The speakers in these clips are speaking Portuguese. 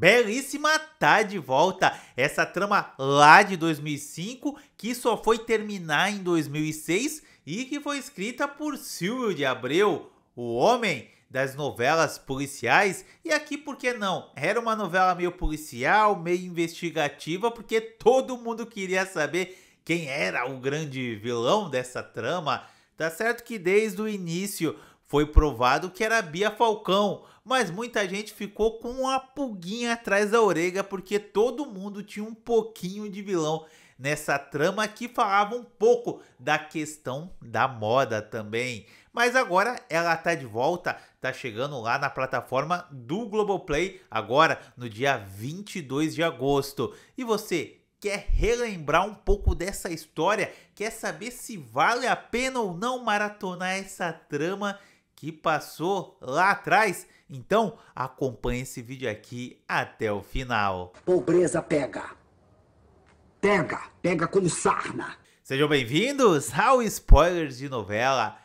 Belíssima tá de volta essa trama lá de 2005 que só foi terminar em 2006 e que foi escrita por Silvio de Abreu, o homem das novelas policiais. E aqui, por que não? Era uma novela meio policial, meio investigativa, porque todo mundo queria saber quem era o grande vilão dessa trama. Tá certo que desde o início foi provado que era Bia Falcão, mas muita gente ficou com uma pulguinha atrás da orelha porque todo mundo tinha um pouquinho de vilão nessa trama que falava um pouco da questão da moda também. Mas agora ela tá de volta, tá chegando lá na plataforma do Globoplay agora no dia 22 de agosto. E você quer relembrar um pouco dessa história, quer saber se vale a pena ou não maratonar essa trama que passou lá atrás. Então, acompanhe esse vídeo aqui até o final. Pobreza pega. Pega, pega como sarna. Sejam bem-vindos ao Spoilers de Novela.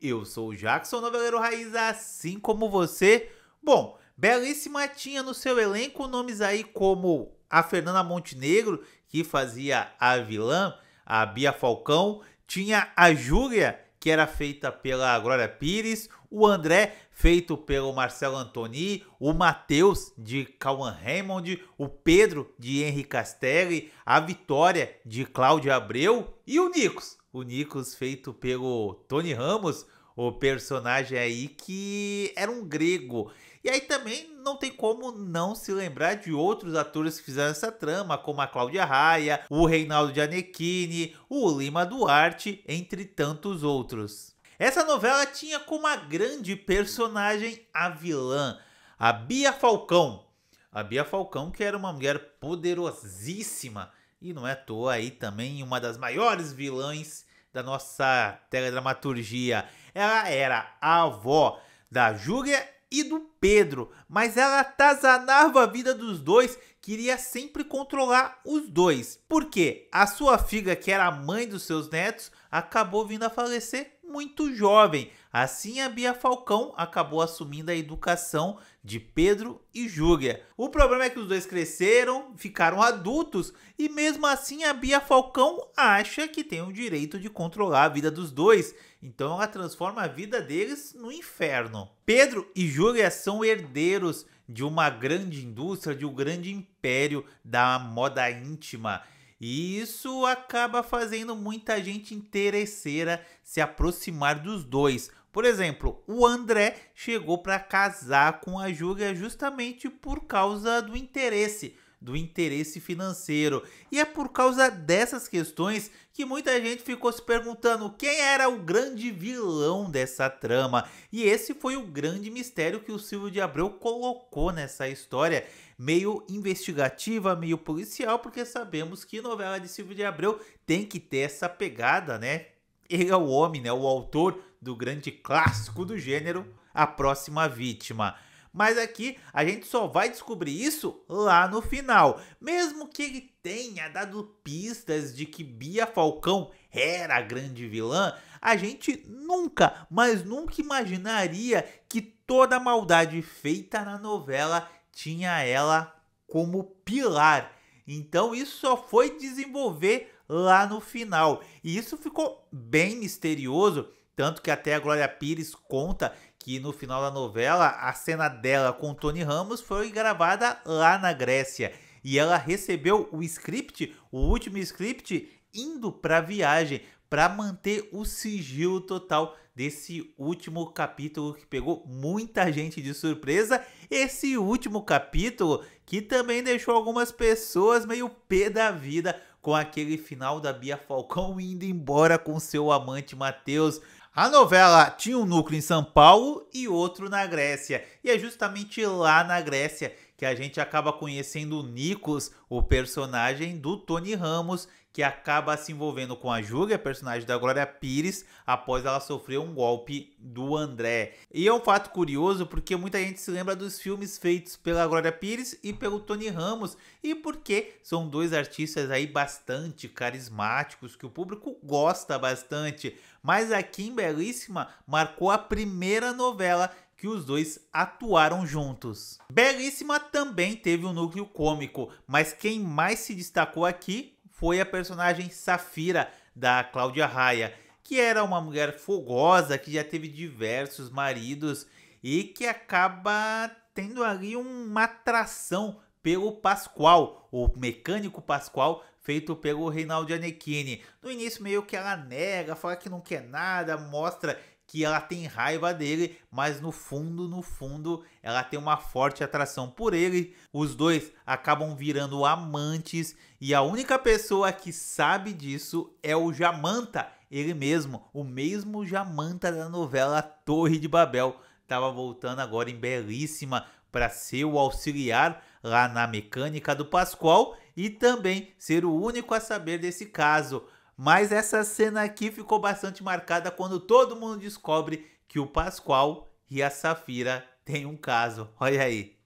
Eu sou o Jackson, noveleiro raiz, assim como você. Bom, belíssima tinha no seu elenco nomes aí como a Fernanda Montenegro, que fazia a vilã, a Bia Falcão, tinha a Júlia, que era feita pela Glória Pires, o André, feito pelo Marcelo Antoni, o Matheus, de Cauan Raymond, o Pedro, de Henri Castelli, a Vitória, de Cláudio Abreu e o Nicos, o Nicos, feito pelo Tony Ramos, o personagem aí que era um grego. E aí também não tem como não se lembrar de outros atores que fizeram essa trama, como a Cláudia Raia, o Reinaldo Gianecchini, o Lima Duarte, entre tantos outros. Essa novela tinha como a grande personagem a vilã, a Bia Falcão. A Bia Falcão, que era uma mulher poderosíssima, e não é à toa aí também uma das maiores vilãs da nossa teledramaturgia. Ela era a avó da Júlia e do Pedro, mas ela atazanava a vida dos dois queria sempre controlar os dois, porque a sua filha, que era a mãe dos seus netos, acabou vindo a falecer muito jovem. Assim, a Bia Falcão acabou assumindo a educação de Pedro e Júlia. O problema é que os dois cresceram, ficaram adultos e, mesmo assim, a Bia Falcão acha que tem o direito de controlar a vida dos dois. Então, ela transforma a vida deles no inferno. Pedro e Júlia são herdeiros de uma grande indústria, de um grande império da moda íntima. E isso acaba fazendo muita gente interesseira se aproximar dos dois. Por exemplo, o André chegou para casar com a Júlia justamente por causa do interesse do interesse financeiro. E é por causa dessas questões que muita gente ficou se perguntando quem era o grande vilão dessa trama. E esse foi o grande mistério que o Silvio de Abreu colocou nessa história, meio investigativa, meio policial, porque sabemos que novela de Silvio de Abreu tem que ter essa pegada, né? Ele é o homem, né? O autor do grande clássico do gênero, A Próxima Vítima. Mas aqui a gente só vai descobrir isso lá no final. Mesmo que ele tenha dado pistas de que Bia Falcão era a grande vilã, a gente nunca, mas nunca imaginaria que toda a maldade feita na novela tinha ela como pilar. Então isso só foi desenvolver lá no final. E isso ficou bem misterioso, tanto que até a Glória Pires conta que no final da novela, a cena dela com Tony Ramos foi gravada lá na Grécia. E ela recebeu o script, o último script, indo para a viagem, para manter o sigilo total desse último capítulo que pegou muita gente de surpresa. Esse último capítulo que também deixou algumas pessoas meio pé da vida com aquele final da Bia Falcão indo embora com seu amante Matheus. A novela tinha um núcleo em São Paulo e outro na Grécia. E é justamente lá na Grécia que a gente acaba conhecendo o Nikos, o personagem do Tony Ramos, que acaba se envolvendo com a Júlia, personagem da Glória Pires, após ela sofrer um golpe do André. E é um fato curioso porque muita gente se lembra dos filmes feitos pela Glória Pires e pelo Tony Ramos, e porque são dois artistas aí bastante carismáticos que o público gosta bastante. Mas aqui em Belíssima marcou a primeira novela que os dois atuaram juntos. Belíssima também teve um núcleo cômico, mas quem mais se destacou aqui foi a personagem Safira, da Cláudia Raia, que era uma mulher fogosa que já teve diversos maridos e que acaba tendo ali uma atração pelo Pascoal, o mecânico Pascoal, feito pelo Reinaldo Giannichini. No início meio que ela nega, fala que não quer nada, mostra que ela tem raiva dele, mas no fundo, no fundo, ela tem uma forte atração por ele. Os dois acabam virando amantes e a única pessoa que sabe disso é o Jamanta, ele mesmo, o mesmo Jamanta da novela Torre de Babel, estava voltando agora em belíssima para ser o auxiliar lá na mecânica do Pascoal e também ser o único a saber desse caso. Mas essa cena aqui ficou bastante marcada quando todo mundo descobre que o Pascoal e a Safira têm um caso. Olha aí.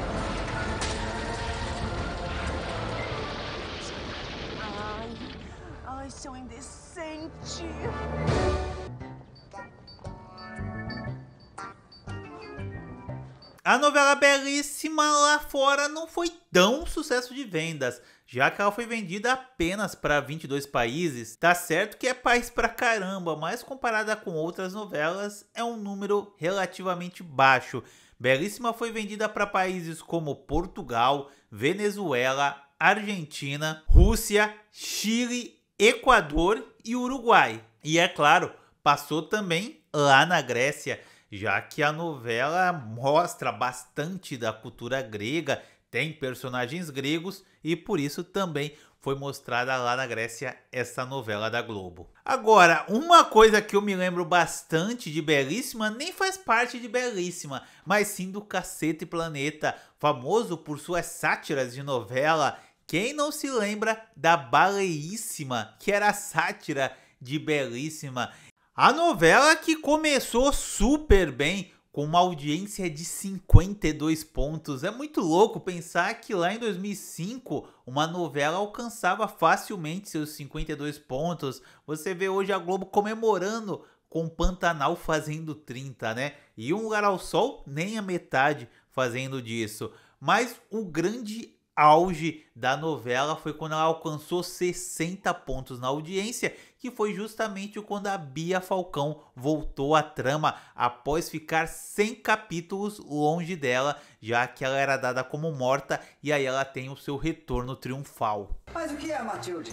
Ai, ai, seu indecente. A novela Belíssima lá fora não foi tão sucesso de vendas, já que ela foi vendida apenas para 22 países. Tá certo que é país pra caramba, mas comparada com outras novelas, é um número relativamente baixo. Belíssima foi vendida para países como Portugal, Venezuela, Argentina, Rússia, Chile, Equador e Uruguai. E é claro, passou também lá na Grécia já que a novela mostra bastante da cultura grega, tem personagens gregos e por isso também foi mostrada lá na Grécia essa novela da Globo. Agora, uma coisa que eu me lembro bastante de Belíssima nem faz parte de Belíssima, mas sim do Cacete Planeta, famoso por suas sátiras de novela. Quem não se lembra da Baleíssima, que era a sátira de Belíssima? A novela que começou super bem, com uma audiência de 52 pontos. É muito louco pensar que lá em 2005 uma novela alcançava facilmente seus 52 pontos. Você vê hoje a Globo comemorando com Pantanal fazendo 30, né? E Um Lugar ao Sol nem a metade fazendo disso. Mas o grande auge da novela foi quando ela alcançou 60 pontos na audiência, que foi justamente quando a Bia Falcão voltou à trama após ficar 100 capítulos longe dela, já que ela era dada como morta e aí ela tem o seu retorno triunfal. Mas o que é, Matilde?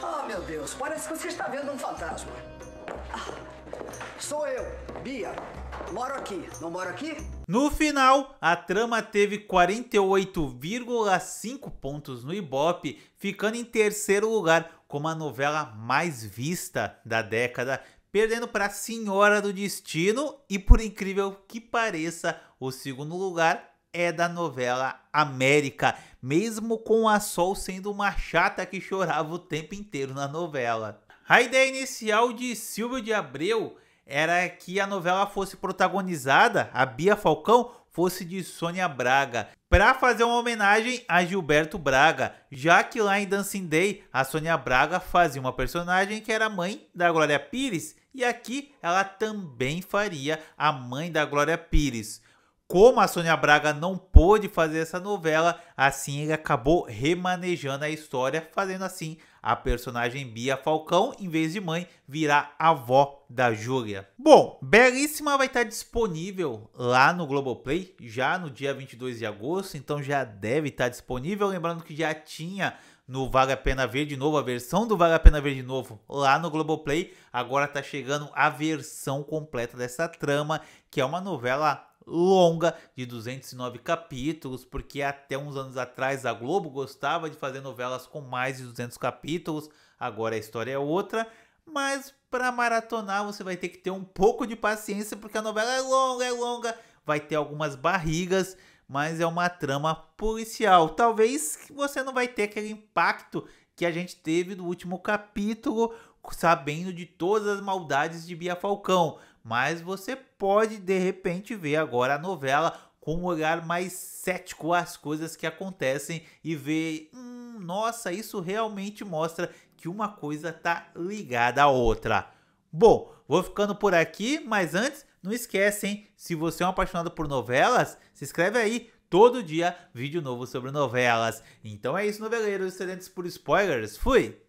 Oh, meu Deus, parece que você está vendo um fantasma. Ah. Sou eu, Bia. Moro aqui. Não moro aqui? No final, a trama teve 48,5 pontos no Ibope, ficando em terceiro lugar como a novela mais vista da década, perdendo para Senhora do Destino e por incrível que pareça, o segundo lugar é da novela América, mesmo com a Sol sendo uma chata que chorava o tempo inteiro na novela. A ideia inicial de Silvio de Abreu era que a novela fosse protagonizada, a Bia Falcão fosse de Sônia Braga, para fazer uma homenagem a Gilberto Braga, já que lá em Dancing Day a Sônia Braga fazia uma personagem que era mãe da Glória Pires e aqui ela também faria a mãe da Glória Pires. Como a Sônia Braga não pôde fazer essa novela, assim ele acabou remanejando a história, fazendo assim a personagem Bia Falcão, em vez de mãe, virá avó da Júlia. Bom, Belíssima vai estar disponível lá no Globoplay já no dia 22 de agosto, então já deve estar disponível. Lembrando que já tinha no Vale a Pena Ver de Novo, a versão do Vale a Pena Ver de Novo lá no Globoplay. Agora está chegando a versão completa dessa trama, que é uma novela longa de 209 capítulos, porque até uns anos atrás a Globo gostava de fazer novelas com mais de 200 capítulos, agora a história é outra, mas para maratonar você vai ter que ter um pouco de paciência, porque a novela é longa, é longa, vai ter algumas barrigas, mas é uma trama policial. Talvez você não vai ter aquele impacto que a gente teve do último capítulo, sabendo de todas as maldades de Bia Falcão, mas você pode de repente ver agora a novela com um olhar mais cético às coisas que acontecem e ver, hum, nossa, isso realmente mostra que uma coisa está ligada à outra. Bom, vou ficando por aqui, mas antes, não esquece, hein? Se você é um apaixonado por novelas, se inscreve aí. Todo dia, vídeo novo sobre novelas. Então é isso, noveleiros, excelentes por spoilers. Fui!